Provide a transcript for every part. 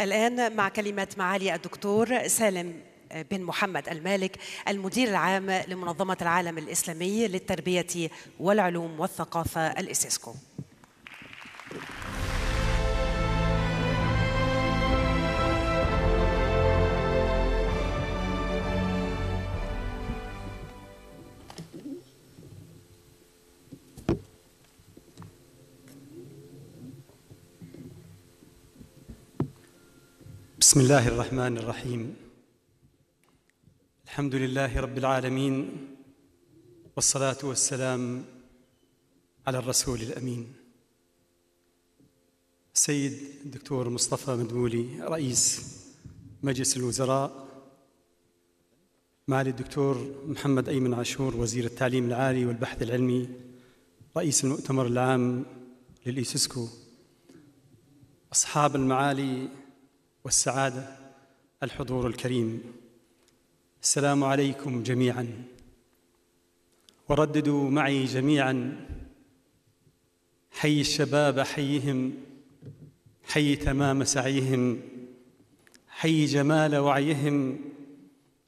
الآن مع كلمة معالي الدكتور سالم بن محمد المالك المدير العام لمنظمة العالم الإسلامي للتربية والعلوم والثقافة الإسيسكو بسم الله الرحمن الرحيم الحمد لله رب العالمين والصلاه والسلام على الرسول الامين السيد الدكتور مصطفى مدبولي رئيس مجلس الوزراء معالي الدكتور محمد ايمن عاشور وزير التعليم العالي والبحث العلمي رئيس المؤتمر العام للايسسكو اصحاب المعالي والسعادة الحضور الكريم السلام عليكم جميعا ورددوا معي جميعا حي الشباب حيهم حي تمام سعيهم حي جمال وعيهم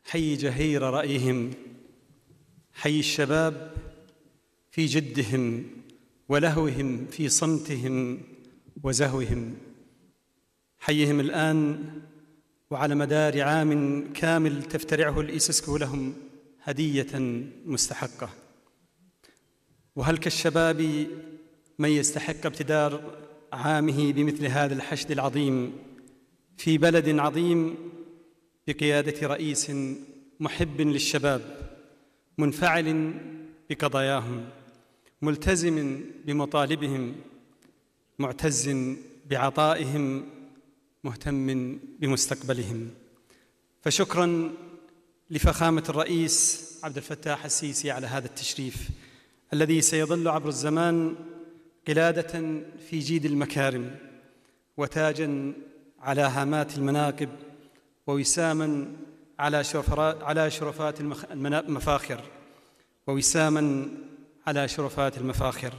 حي جهير رأيهم حي الشباب في جدهم ولهوهم في صمتهم وزهوهم حيهم الآن وعلى مدار عام كامل تفترعه الإيسسكو لهم هدية مستحقة وهل كالشباب من يستحق ابتدار عامه بمثل هذا الحشد العظيم في بلد عظيم بقيادة رئيس محب للشباب منفعل بقضاياهم ملتزم بمطالبهم معتز بعطائهم مهتم بمستقبلهم فشكرا لفخامه الرئيس عبد الفتاح السيسي على هذا التشريف الذي سيظل عبر الزمان قلاده في جيد المكارم وتاجا على هامات المناقب ووساما على شرفات على شرفات المفاخر ووساما على شرفات المفاخر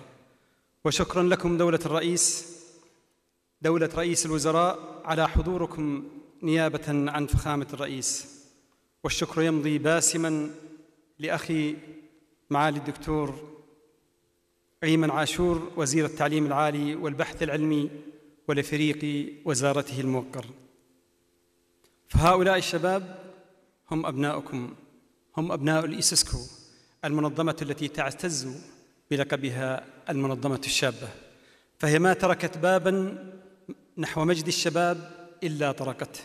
وشكرا لكم دوله الرئيس دولة رئيس الوزراء على حضوركم نيابة عن فخامة الرئيس والشكر يمضي باسما لأخي معالي الدكتور أيمن عاشور وزير التعليم العالي والبحث العلمي ولفريق وزارته الموقر فهؤلاء الشباب هم أبناؤكم هم أبناء الإسسكو المنظمة التي تعتز بلقبها المنظمة الشابة فهي ما تركت بابا نحو مجد الشباب إلا تركته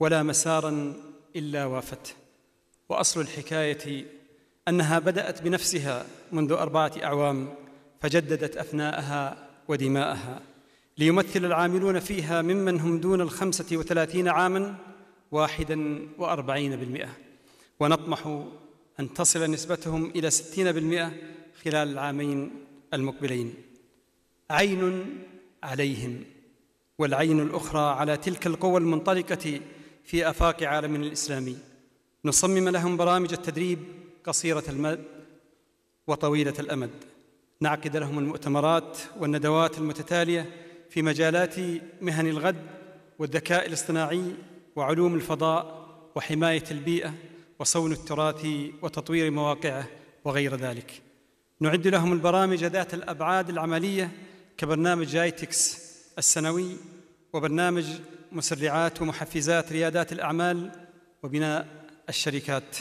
ولا مسارا إلا وافته وأصل الحكاية أنها بدأت بنفسها منذ أربعة أعوام فجددت أفناءها ودماءها ليمثل العاملون فيها ممن هم دون الخمسة وثلاثين عاما واحدا وأربعين بالمئة ونطمح أن تصل نسبتهم إلى ستين بالمئة خلال العامين المقبلين عين عليهم والعين الاخرى على تلك القوى المنطلقه في افاق عالمنا الاسلامي نصمم لهم برامج التدريب قصيره المد وطويله الامد نعقد لهم المؤتمرات والندوات المتتاليه في مجالات مهن الغد والذكاء الاصطناعي وعلوم الفضاء وحمايه البيئه وصون التراث وتطوير مواقعه وغير ذلك نعد لهم البرامج ذات الابعاد العمليه كبرنامج جايتكس السنوي وبرنامج مسرعات ومحفزات ريادات الأعمال وبناء الشركات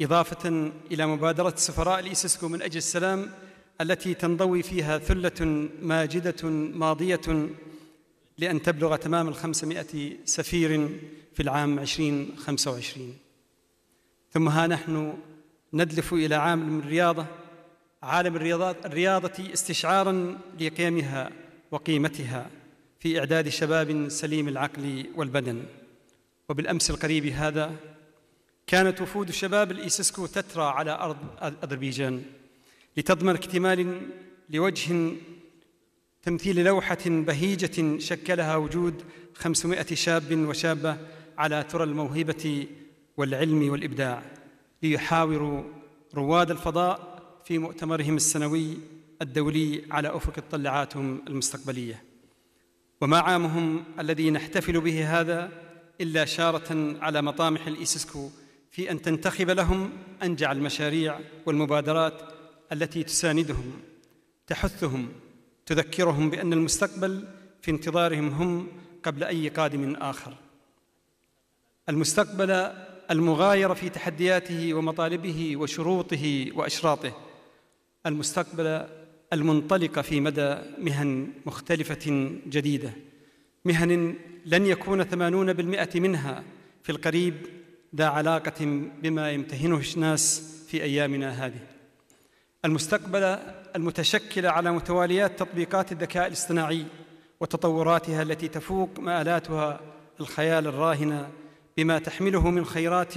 إضافة إلى مبادرة سفراء الإيسسكو من أجل السلام التي تنضوي فيها ثلة ماجدة ماضية لأن تبلغ تمام الخمسمائة سفير في العام 2025 ثم ها نحن ندلف إلى عالم الرياضة عالم الرياضة استشعارا لقيمها وقيمتها في إعداد شباب سليم العقل والبدن وبالأمس القريب هذا كانت وفود شباب الإيسسكو تترى على أرض أذربيجان لتضمن اكتمال لوجه تمثيل لوحة بهيجة شكلها وجود 500 شاب وشابة على ترى الموهبة والعلم والإبداع ليحاوروا رواد الفضاء في مؤتمرهم السنوي الدولي على أفق تطلعاتهم المستقبلية وما عامهم الذي نحتفل به هذا إلا شارة على مطامح الايسسكو في أن تنتخب لهم أنجع المشاريع والمبادرات التي تساندهم تحثهم تذكرهم بأن المستقبل في انتظارهم هم قبل أي قادم آخر المستقبل المغاير في تحدياته ومطالبه وشروطه وأشراطه المستقبل المنطلقه في مدى مهن مختلفه جديده مهن لن يكون ثمانون بالمئه منها في القريب ذا علاقه بما يمتهنه الناس في ايامنا هذه المستقبل المتشكل على متواليات تطبيقات الذكاء الاصطناعي وتطوراتها التي تفوق مآلاتها الخيال الراهنة بما تحمله من خيرات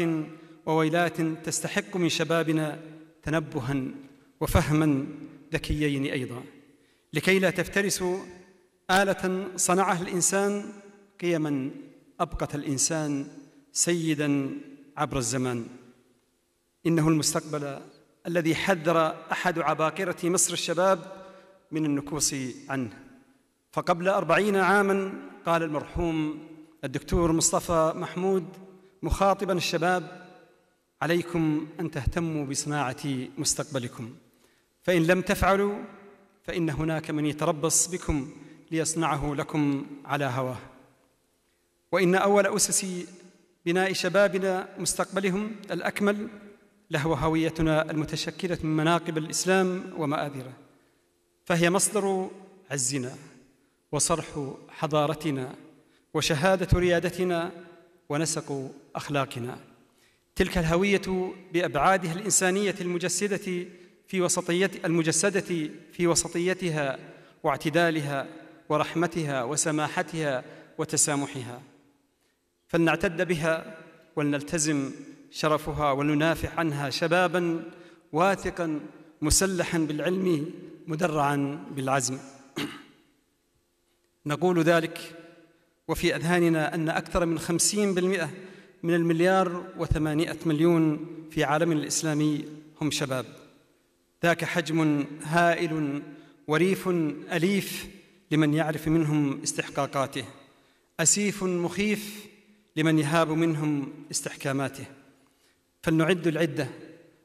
وويلات تستحق من شبابنا تنبها وفهما ذكيين أيضا لكي لا تفترسوا آلة صنعها الإنسان قيما أبقت الإنسان سيدا عبر الزمان إنه المستقبل الذي حذر أحد عباقرة مصر الشباب من النكوص عنه فقبل أربعين عاما قال المرحوم الدكتور مصطفى محمود مخاطبا الشباب عليكم أن تهتموا بصناعة مستقبلكم فإن لم تفعلوا فإن هناك من يتربص بكم ليصنعه لكم على هواه وإن أول أسس بناء شبابنا مستقبلهم الأكمل لهو هويتنا المتشكلة من مناقب الإسلام ومآبرة فهي مصدر عزنا وصرح حضارتنا وشهادة ريادتنا ونسق أخلاقنا تلك الهوية بأبعادها الإنسانية المجسدة في وسطية المجسدة في وسطيتها واعتدالها ورحمتها وسماحتها وتسامحها فلنعتد بها ولنلتزم شرفها ولنافح عنها شبابا واثقا مسلحا بالعلم مدرعا بالعزم نقول ذلك وفي أذهاننا أن أكثر من خمسين بالمئة من المليار وثمانئة مليون في عالمنا الإسلامي هم شباب ذاك حجم هائل وريف أليف لمن يعرف منهم استحقاقاته أسيف مخيف لمن يهاب منهم استحكاماته فلنعد العدة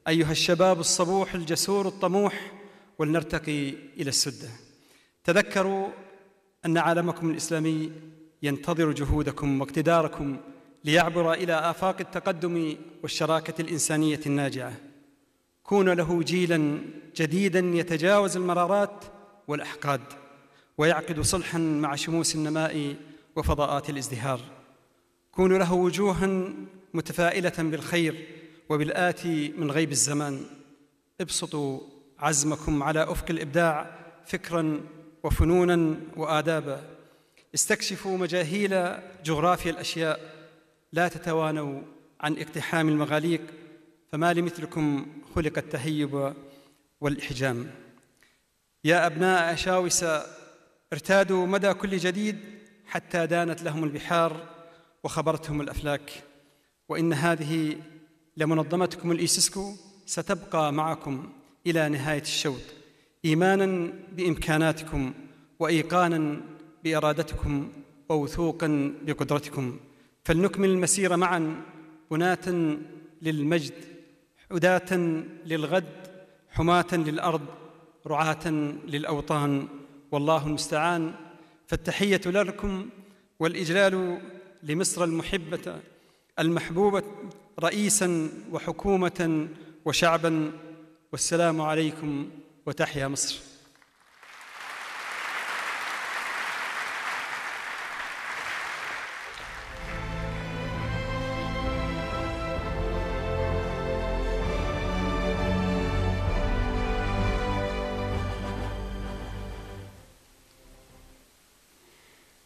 أيها الشباب الصبوح الجسور الطموح ولنرتقي إلى السدة تذكروا أن عالمكم الإسلامي ينتظر جهودكم واقتداركم ليعبر إلى آفاق التقدم والشراكة الإنسانية الناجعة كون له جيلا جديدا يتجاوز المرارات والاحقاد ويعقد صلحا مع شموس النماء وفضاءات الازدهار كون له وجوها متفائله بالخير وبالاتي من غيب الزمان ابسطوا عزمكم على افق الابداع فكرا وفنونا وادابا استكشفوا مجاهيل جغرافيا الاشياء لا تتوانوا عن اقتحام المغاليق فما لمثلكم خلق التهيب والإحجام يا أبناء أشاوس ارتادوا مدى كل جديد حتى دانت لهم البحار وخبرتهم الأفلاك وإن هذه لمنظمتكم الإيسسكو ستبقى معكم إلى نهاية الشوط إيمانا بإمكاناتكم وإيقانا بإرادتكم ووثوقا بقدرتكم فلنكمل المسير معا بناة للمجد عداة للغد حماة للأرض رعاة للأوطان والله المستعان فالتحية لكم والإجلال لمصر المحبة المحبوبة رئيسا وحكومة وشعبا والسلام عليكم وتحيا مصر